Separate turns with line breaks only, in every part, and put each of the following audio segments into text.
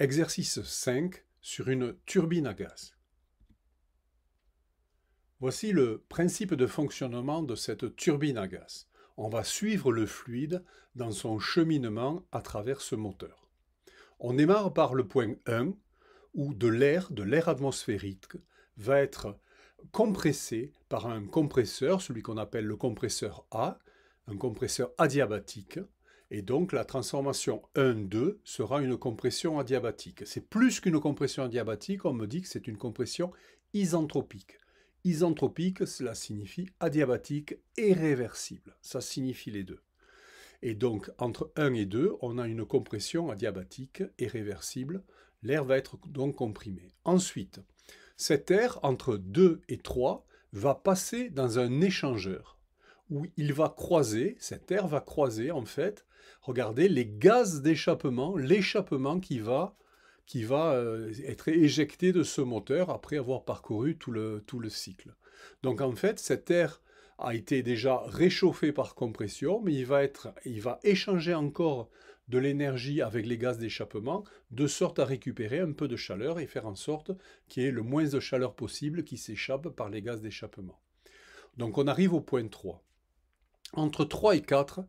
Exercice 5 sur une turbine à gaz. Voici le principe de fonctionnement de cette turbine à gaz. On va suivre le fluide dans son cheminement à travers ce moteur. On démarre par le point 1 où de l'air, de l'air atmosphérique, va être compressé par un compresseur, celui qu'on appelle le compresseur A, un compresseur adiabatique, et donc la transformation 1-2 sera une compression adiabatique. C'est plus qu'une compression adiabatique, on me dit que c'est une compression isentropique. Isentropique, cela signifie adiabatique et réversible. Ça signifie les deux. Et donc entre 1 et 2, on a une compression adiabatique et réversible. L'air va être donc comprimé. Ensuite, cet air entre 2 et 3 va passer dans un échangeur où il va croiser, cette air va croiser en fait, regardez, les gaz d'échappement, l'échappement qui va, qui va euh, être éjecté de ce moteur après avoir parcouru tout le, tout le cycle. Donc en fait, cet air a été déjà réchauffé par compression, mais il va, être, il va échanger encore de l'énergie avec les gaz d'échappement, de sorte à récupérer un peu de chaleur et faire en sorte qu'il y ait le moins de chaleur possible qui s'échappe par les gaz d'échappement. Donc on arrive au point 3 entre 3 et 4,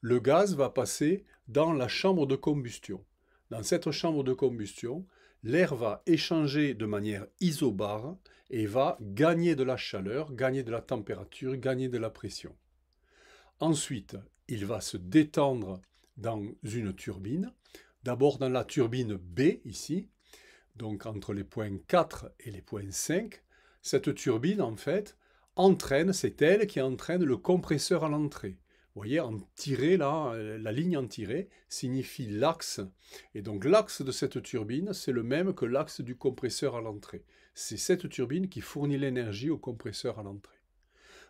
le gaz va passer dans la chambre de combustion. Dans cette chambre de combustion, l'air va échanger de manière isobare et va gagner de la chaleur, gagner de la température, gagner de la pression. Ensuite, il va se détendre dans une turbine, d'abord dans la turbine B ici, donc entre les points 4 et les points 5. Cette turbine, en fait, entraîne, c'est elle qui entraîne le compresseur à l'entrée. Vous voyez, en tiré, là, euh, la ligne en tiré signifie l'axe. Et donc l'axe de cette turbine, c'est le même que l'axe du compresseur à l'entrée. C'est cette turbine qui fournit l'énergie au compresseur à l'entrée.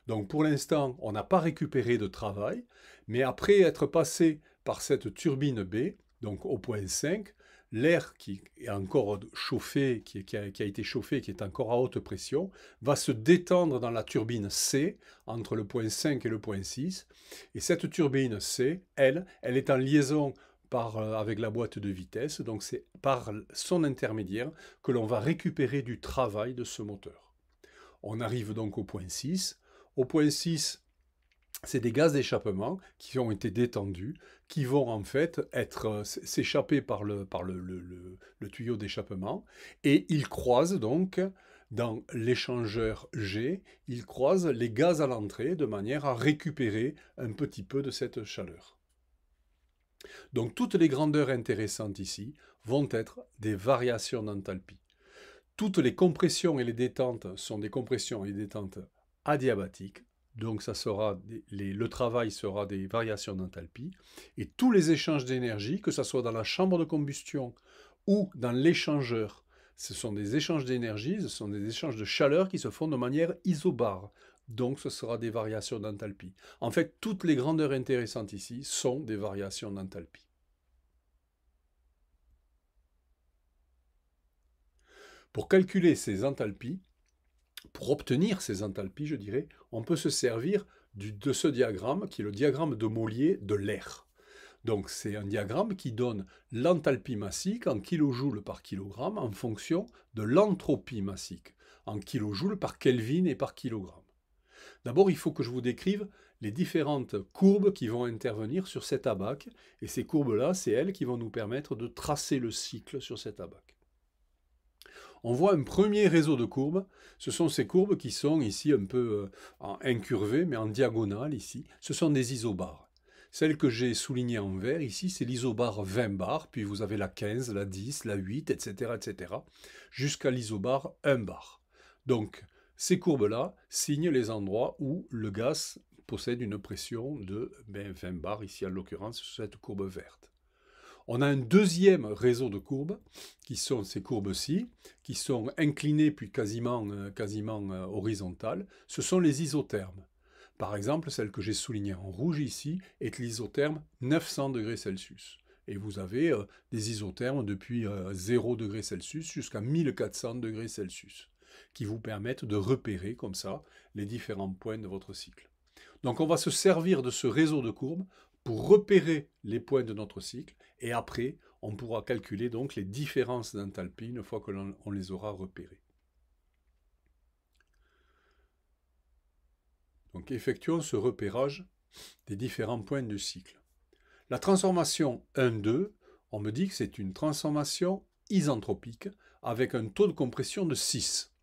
Donc pour l'instant, on n'a pas récupéré de travail, mais après être passé par cette turbine B, donc au point 5, l'air qui est encore chauffé, qui, a, été chauffé, qui est encore à haute pression, va se détendre dans la turbine C, entre le point 5 et le point 6. Et cette turbine C, elle, elle est en liaison euh, avec la boîte de vitesse, donc c'est par son intermédiaire que l'on va récupérer du travail de ce moteur. On arrive donc au point 6. Au point 6, c'est des gaz d'échappement qui ont été détendus, qui vont en fait être euh, s'échapper par le, tuyau d'échappement, et ils croisent donc dans l'échangeur G, ils croisent les gaz à l'entrée de manière à récupérer un petit peu de cette chaleur. Donc toutes les grandeurs intéressantes ici vont être des variations d'enthalpie. Toutes les compressions et les détentes sont des compressions et détentes adiabatiques, donc ça sera le travail sera des variations d'enthalpie. Et tous les échanges d'énergie, que ce soit dans la chambre de combustion ou dans l'échangeur, ce sont des échanges d'énergie, ce sont des échanges de chaleur qui se font de manière isobare. Donc ce sera des variations d'enthalpie. En fait, toutes les grandeurs intéressantes ici sont des variations d'enthalpie. Pour calculer ces enthalpies, pour obtenir ces enthalpies, je dirais, on peut se servir de ce diagramme qui est le diagramme de Mollier de l'air. Donc c'est un diagramme qui donne l'enthalpie massique en kilojoules par kilogramme en fonction de l'entropie massique, en kilojoules par Kelvin et par kilogramme. D'abord, il faut que je vous décrive les différentes courbes qui vont intervenir sur cet abac, et ces courbes-là, c'est elles qui vont nous permettre de tracer le cycle sur cet abac on voit un premier réseau de courbes. Ce sont ces courbes qui sont ici un peu euh, incurvées, mais en diagonale ici. Ce sont des isobares. Celle que j'ai soulignée en vert ici, c'est l'isobare 20 bar, puis vous avez la 15, la 10, la 8, etc., etc., jusqu'à l'isobare 1 bar. Donc, ces courbes-là signent les endroits où le gaz possède une pression de ben, 20 bar, ici à l'occurrence sur cette courbe verte. On a un deuxième réseau de courbes, qui sont ces courbes-ci, qui sont inclinées puis quasiment, euh, quasiment euh, horizontales. Ce sont les isothermes. Par exemple, celle que j'ai soulignée en rouge ici est l'isotherme 900 degrés Celsius. Et vous avez euh, des isothermes depuis 0 degrés Celsius jusqu'à 1400 degrés Celsius, qui vous permettent de repérer comme ça les différents points de votre cycle. Donc on va se servir de ce réseau de courbes pour repérer les points de notre cycle et après, on pourra calculer donc les différences d'enthalpie une fois que l'on les aura repérées. Donc effectuons ce repérage des différents points de cycle. La transformation 1-2, on me dit que c'est une transformation isentropique avec un taux de compression de 6.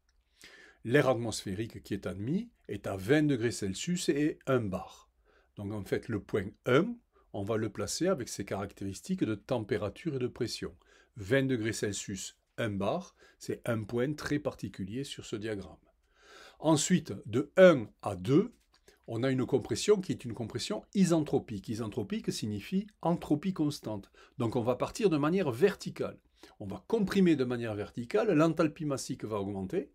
L'air atmosphérique qui est admis est à 20 degrés Celsius et 1 bar. Donc en fait, le point 1, on va le placer avec ses caractéristiques de température et de pression. 20 degrés Celsius, 1 bar, c'est un point très particulier sur ce diagramme. Ensuite, de 1 à 2, on a une compression qui est une compression isentropique. Isentropique signifie entropie constante. Donc on va partir de manière verticale. On va comprimer de manière verticale, l'enthalpie massique va augmenter,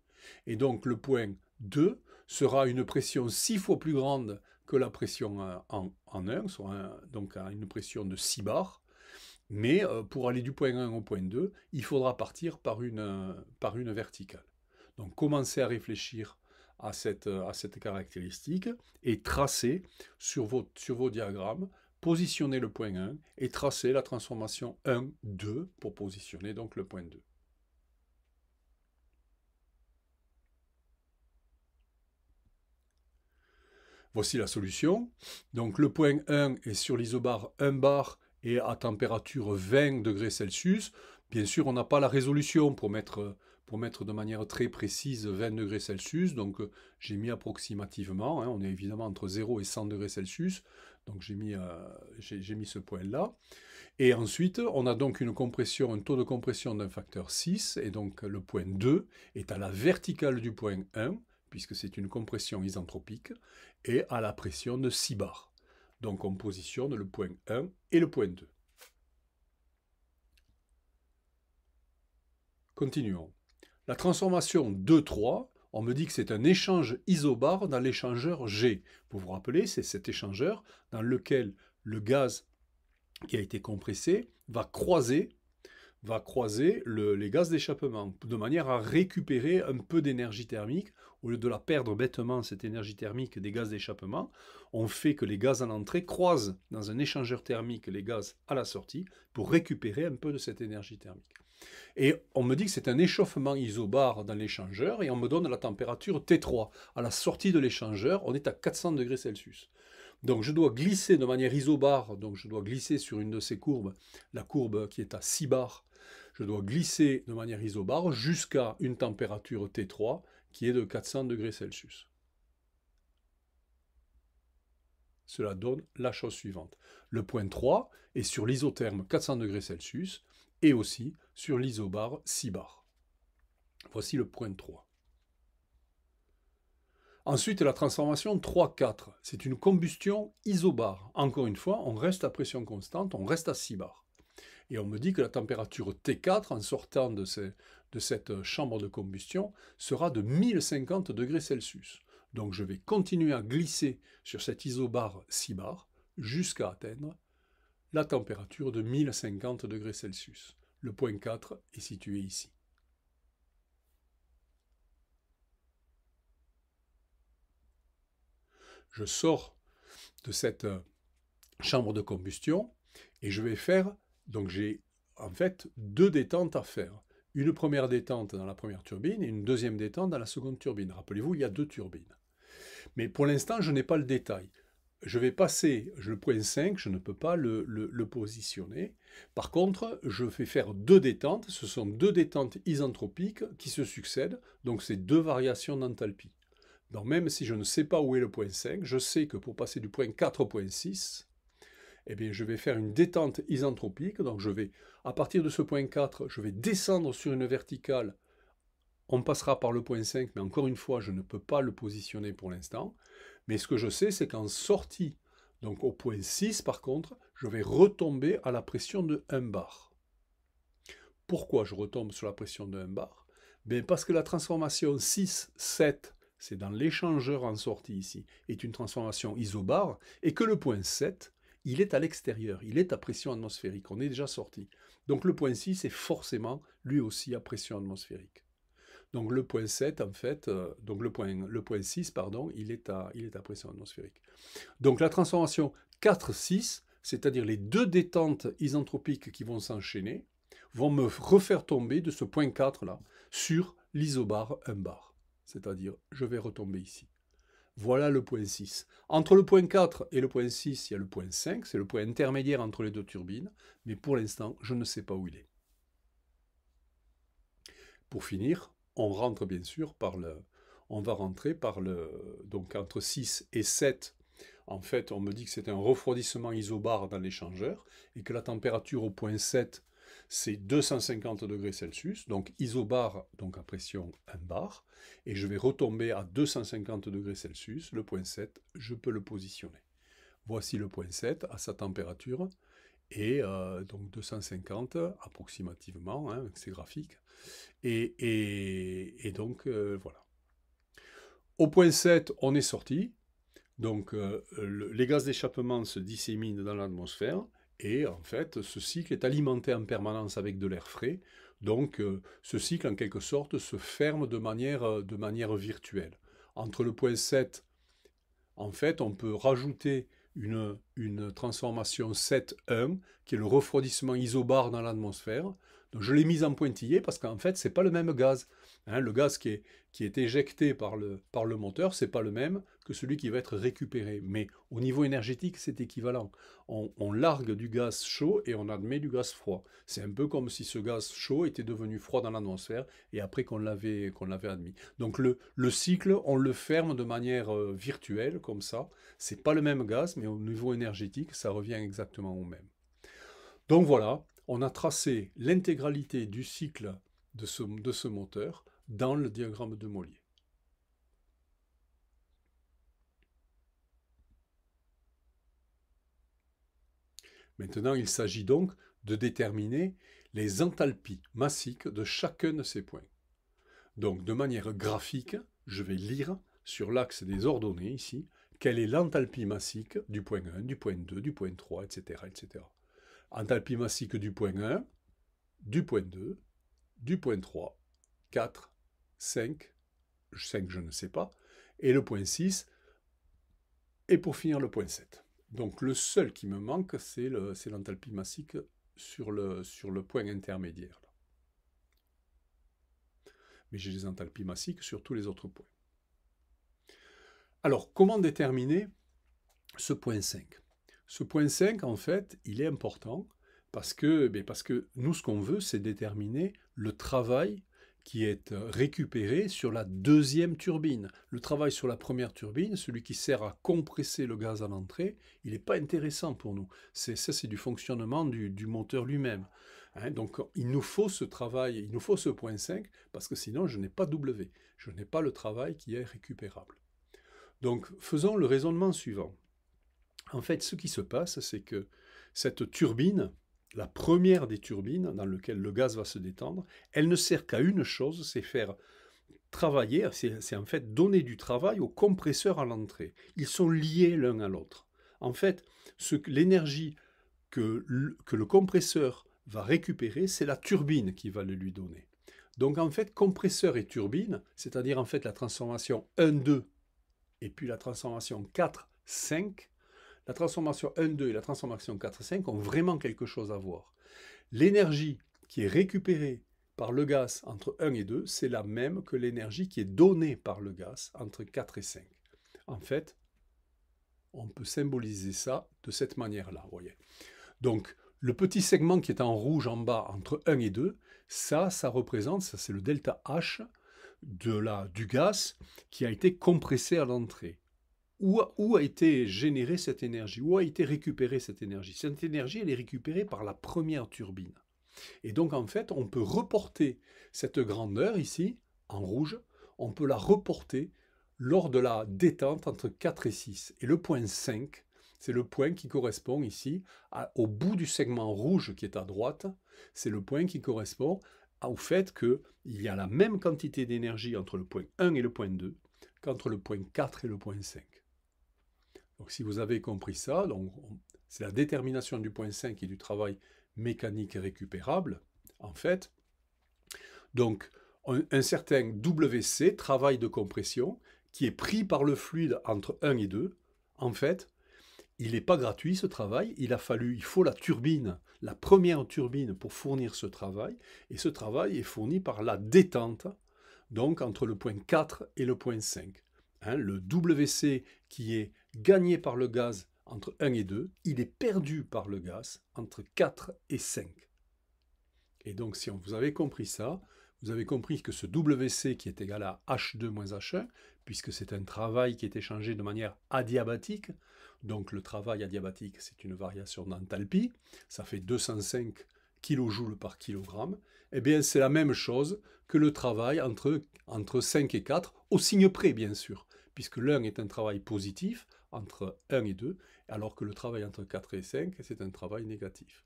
et donc le point 2 sera une pression 6 fois plus grande que la pression euh, en, 1, soit donc à une pression de 6 bars. Mais euh, pour aller du point 1 au point 2, il faudra partir par une, euh, par une verticale. Donc commencez à réfléchir à cette, à cette caractéristique et tracez sur vos, sur diagrammes, positionnez le point 1 et tracez la transformation 1, 2 pour positionner donc le point 2. Voici la solution. Donc le point 1 est sur l'isobar 1 bar et à température 20 degrés Celsius. Bien sûr, on n'a pas la résolution pour mettre, pour mettre de manière très précise 20 euh, hein, degrés Celsius. Donc j'ai mis approximativement, on est évidemment entre 0 et 100 degrés Celsius. Donc j'ai mis, j'ai mis ce point-là. Et ensuite, on a donc une compression, un taux de compression d'un facteur 6. Et donc le point 2 est à la verticale du point 1 puisque c'est une compression isentropique, et à la pression de 6 bars. Donc on positionne le point 1 et le point 2. Continuons. La transformation 2-3, on me dit que c'est un échange isobar dans l'échangeur G. Vous vous rappelez, c'est cet échangeur dans lequel le gaz qui a été compressé va croiser va croiser les gaz d'échappement de manière à récupérer un peu d'énergie thermique. Au lieu de la perdre bêtement, cette énergie thermique des gaz d'échappement, on fait que les gaz à l'entrée croisent dans un échangeur thermique les gaz à la sortie pour récupérer un peu de cette énergie thermique. Et on me dit que c'est un échauffement isobar dans l'échangeur et on me donne la température T3. À la sortie de l'échangeur, on est à 400 degrés Celsius. Donc je dois glisser de manière isobare, donc je dois glisser sur une de ces courbes, la courbe qui est à 6 bars je dois glisser de manière isobare jusqu'à une température T3 qui est de 400 degrés Celsius. Cela donne la chose suivante. Le point 3 est sur l'isotherme 400 degrés Celsius et aussi sur l'isobar 6 bar. Voici le point 3. Ensuite, la transformation 3-4, c'est une combustion isobare. Encore une fois, on reste à pression constante, on reste à 6 bar. Et on me dit que la température T4 en sortant de, cette euh, chambre de combustion sera de 1050 degrés Celsius. Donc je vais continuer à glisser sur cette isobar 6 bar jusqu'à atteindre la température de 1050 degrés Celsius. Le point 4 est situé ici. Je sors de cette euh, chambre de combustion et je vais faire donc j'ai en fait deux détentes à faire. Une première détente dans la première turbine et une deuxième détente dans la seconde turbine. Rappelez-vous, il y a deux turbines. Mais pour l'instant, je n'ai pas le détail. Je vais passer le point 5, je ne peux pas le, positionner. Par contre, je fais faire deux détentes. Ce sont deux détentes isentropiques qui se succèdent. Donc c'est deux variations d'enthalpie. Donc même si je ne sais pas où est le point 5, je sais que pour passer du point 4 au point 6, eh bien, je vais faire une détente isentropique. Donc, je vais, à partir de ce point 4, je vais descendre sur une verticale. On passera par le point 5, mais encore une fois, je ne peux pas le positionner pour l'instant. Mais ce que je sais, c'est qu'en sortie, donc au point 6, par contre, je vais retomber à la pression de 1 bar. Pourquoi je retombe sur la pression de 1 bar ben, Parce que la transformation 6, 7, c'est dans l'échangeur en sortie ici, est une transformation isobar, et que le point 7, il est à l'extérieur, il est à pression atmosphérique, on est déjà sorti. Donc le point 6 est forcément lui aussi à pression atmosphérique. Donc le point 7, en fait, euh, donc le point, le point 6, pardon, il est, à, il est à pression atmosphérique. Donc la transformation 4-6, c'est-à-dire les deux détentes isentropiques qui vont s'enchaîner, vont me refaire tomber de ce point 4 là sur l'isobar 1 bar. C'est-à-dire, je vais retomber ici. Voilà le point 6. Entre le point 4 et le point 6, il y a le point 5, c'est le point intermédiaire entre les deux turbines, mais pour l'instant, je ne sais pas où il est. Pour finir, on rentre bien sûr par le... On va rentrer par le... Donc entre 6 et 7, en fait, on me dit que c'est un refroidissement isobar dans l'échangeur et que la température au point 7 c'est 250 degrés Celsius, donc isobar, donc à pression 1 bar, et je vais retomber à 250 degrés Celsius, le point 7, je peux le positionner. Voici le point 7 à sa température, et euh, donc 250 approximativement, hein, c'est avec graphiques, et, donc euh, voilà. Au point 7, on est sorti, donc euh, les gaz d'échappement se disséminent dans l'atmosphère, et en fait, ce cycle est alimenté en permanence avec de l'air frais. Donc, euh, ce cycle, en quelque sorte, se ferme de manière, euh, de manière virtuelle. Entre le point 7, en fait, on peut rajouter une, une transformation 7-1, qui est le refroidissement isobar dans l'atmosphère. je l'ai mise en pointillé parce qu'en fait, ce n'est pas le même gaz. Hein, le gaz qui est, éjecté par le, moteur, ce n'est pas le même que celui qui va être récupéré. Mais au niveau énergétique, c'est équivalent. On, largue du gaz chaud et on admet du gaz froid. C'est un peu comme si ce gaz chaud était devenu froid dans l'atmosphère et après qu'on l'avait admis. Donc le, cycle, on le ferme de manière euh, virtuelle, comme ça. n'est pas le même gaz, mais au niveau énergétique, ça revient exactement au même. Donc voilà, on a tracé l'intégralité du cycle de de ce moteur dans le diagramme de Mollier. Maintenant, il s'agit donc de déterminer les enthalpies massiques de chacun de ces points. Donc, de manière graphique, je vais lire sur l'axe des ordonnées ici, quelle est l'enthalpie massique du point 1, du point 2, du point 3, etc. etc. Enthalpie massique du point 1, du point 2, du point 3, 4 5, 5 je ne sais pas, et le point 6, et pour finir le point 7. Donc le seul qui me manque, c'est l'enthalpie massique sur le, sur le point intermédiaire. Mais j'ai des enthalpies massiques sur tous les autres points. Alors, comment déterminer ce point 5 Ce point 5, en fait, il est important parce que, eh parce que nous, ce qu'on veut, c'est déterminer le travail qui est euh, récupéré sur la deuxième turbine. Le travail sur la première turbine, celui qui sert à compresser le gaz à l'entrée, il n'est pas intéressant pour nous. C'est, ça, c'est du fonctionnement du, moteur lui-même. Hein. donc, il nous faut ce travail, il nous faut ce point 5, parce que sinon, je n'ai pas W. Je n'ai pas le travail qui est récupérable. Donc, faisons le raisonnement suivant. En fait, ce qui se passe, c'est que cette turbine, la première des turbines dans laquelle le gaz va se détendre, elle ne sert qu'à une chose, c'est faire travailler, c'est en fait donner du travail au compresseur à l'entrée. Ils sont liés l'un à l'autre. En fait, l'énergie que, que le compresseur va récupérer, c'est la turbine qui va le lui donner. Donc en fait, compresseur et turbine, c'est-à-dire en fait la transformation 1-2 et puis la transformation 4-5, la transformation 1-2 et la transformation 4-5 ont vraiment quelque chose à voir. L'énergie qui est récupérée par le gaz entre 1 et 2, c'est la même que l'énergie qui est donnée par le gaz entre 4 et 5. En fait, on peut symboliser ça de cette manière-là, voyez. Donc, le petit segment qui est en rouge en bas entre 1 et 2, ça, ça représente, ça c'est le delta H de la, du gaz qui a été compressé à l'entrée où, a été générée cette énergie Où a été récupérée cette énergie Cette énergie, elle est récupérée par la première turbine. Et donc, en fait, on peut reporter cette grandeur ici, en rouge, on peut la reporter lors de la détente entre 4 et 6. Et le point 5, c'est le point qui correspond ici au bout du segment rouge qui est à droite. C'est le point qui correspond au fait qu'il y a la même quantité d'énergie entre le point 1 et le point 2 qu'entre le point 4 et le point 5. Donc si vous avez compris ça, c'est la détermination du point 5 et du travail mécanique récupérable, en fait. Donc un, certain WC, travail de compression, qui est pris par le fluide entre 1 et 2, en fait, il n'est pas gratuit ce travail, il a fallu, il faut la turbine, la première turbine pour fournir ce travail, et ce travail est fourni par la détente, donc entre le point 4 et le point 5. Hein, le WC qui est gagné par le gaz entre 1 et 2, il est perdu par le gaz entre 4 et 5. Et donc si vous avez compris ça, vous avez compris que ce WC qui est égal à H2 moins H1, puisque c'est un travail qui est échangé de manière adiabatique, donc le travail adiabatique c'est une variation d'enthalpie, ça fait 205 kJ par kg, et eh bien c'est la même chose que le travail entre, entre 5 et 4, au signe près bien sûr puisque l'un est un travail positif entre 1 et 2, alors que le travail entre 4 et 5, c'est un travail négatif.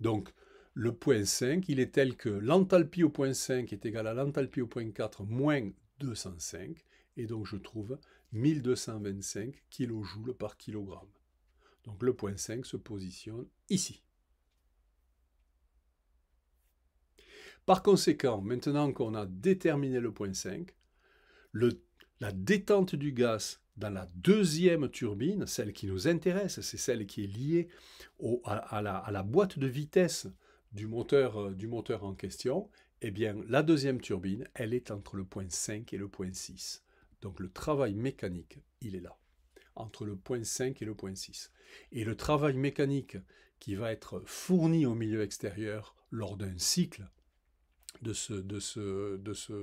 Donc, le point 5, il est tel que l'enthalpie au point 5 est égale à l'enthalpie au point 4 moins 205, et donc je trouve 1225 kJ par kilogramme. Donc le point 5 se positionne ici. Par conséquent, maintenant qu'on a déterminé le point 5, le la détente du gaz dans la deuxième turbine, celle qui nous intéresse, c'est celle qui est liée à, la, boîte de vitesse du moteur, euh, du moteur en question, eh bien, la deuxième turbine, elle est entre le point 5 et le point 6. Donc le travail mécanique, il est là, entre le point 5 et le point 6. Et le travail mécanique qui va être fourni au milieu extérieur lors d'un cycle de ce, de, ce,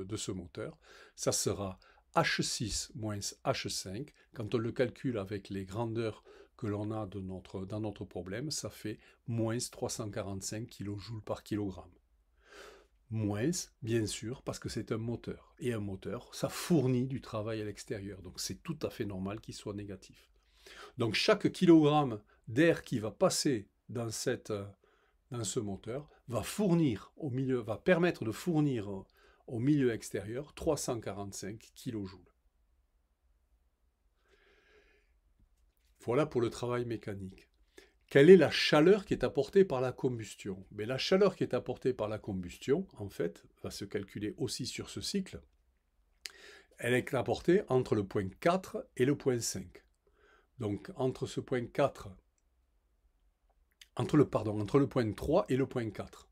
de ce moteur, ça sera H6 moins H5, quand on le calcule avec les grandeurs que l'on a de notre, dans notre problème, ça fait moins 345 kJ par kilogramme. Moins, bien sûr, parce que c'est un moteur. Et un moteur, ça fournit du travail à l'extérieur. Donc c'est tout à fait normal qu'il soit négatif. Donc chaque kilogramme d'air qui va passer dans, cette, dans ce moteur va fournir au milieu, va permettre de fournir au milieu extérieur 345 kJ. Voilà pour le travail mécanique. Quelle est la chaleur qui est apportée par la combustion Mais la chaleur qui est apportée par la combustion, en fait, va se calculer aussi sur ce cycle. Elle est apportée entre le point 4 et le point 5. Donc entre ce point 4 entre le, pardon, entre le point 3 et le point 4.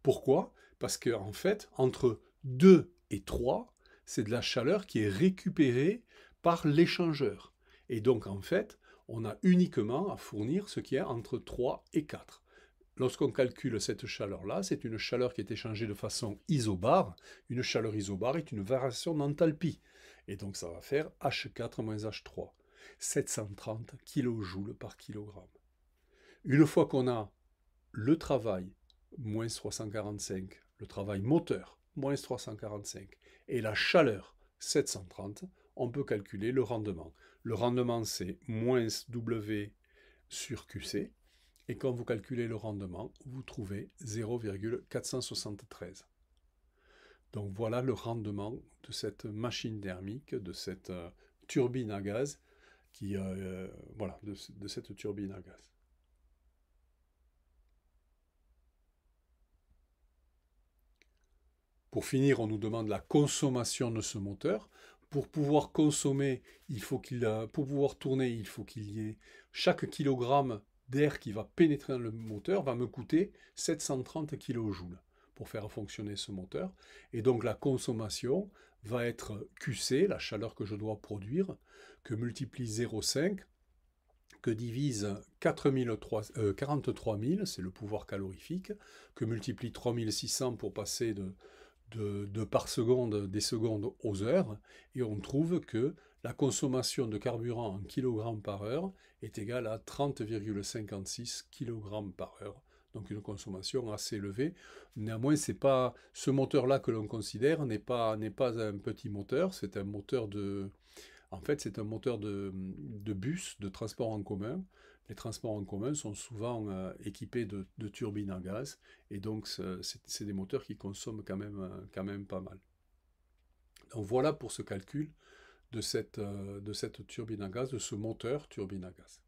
Pourquoi Parce que en fait, entre 2 et 3, c'est de la chaleur qui est récupérée par l'échangeur. Et donc, en fait, on a uniquement à fournir ce qui est entre 3 et 4. Lorsqu'on calcule cette chaleur-là, c'est une chaleur qui est échangée de façon isobare. Une chaleur isobare est une variation d'enthalpie. Et donc ça va faire H4 moins H3, 730 kJ par kg. Une fois qu'on a le travail, moins 345, le travail moteur, moins 345. Et la chaleur, 730, on peut calculer le rendement. Le rendement, c'est moins W sur QC. Et quand vous calculez le rendement, vous trouvez 0,473. Donc voilà le rendement de cette machine thermique, de cette euh, turbine à gaz, qui, euh, euh, voilà, de cette turbine à gaz. Pour finir, on nous demande la consommation de ce moteur. Pour pouvoir consommer, il faut qu'il, pour pouvoir tourner, il faut qu'il y ait chaque kilogramme d'air qui va pénétrer dans le moteur va me coûter 730 kJ pour faire fonctionner ce moteur. Et donc la consommation va être QC, la chaleur que je dois produire, que multiplie 0,5, que divise 43 000, euh, c'est le pouvoir calorifique, que multiplie 3600 pour passer de de, par seconde, des secondes aux heures, et on trouve que la consommation de carburant en kg par heure est égale à 30,56 kg par heure. Donc une consommation assez élevée. Néanmoins, c'est pas ce moteur-là que l'on considère n'est pas n'est pas un petit moteur. C'est un moteur de, en fait, c'est un moteur de bus de transport en commun les transports en commun sont souvent euh, équipés de, turbines à gaz, et donc c'est des moteurs qui consomment quand même, euh, quand même pas mal. Donc voilà pour ce calcul de cette, euh, de cette turbine à gaz, de ce moteur turbine à gaz.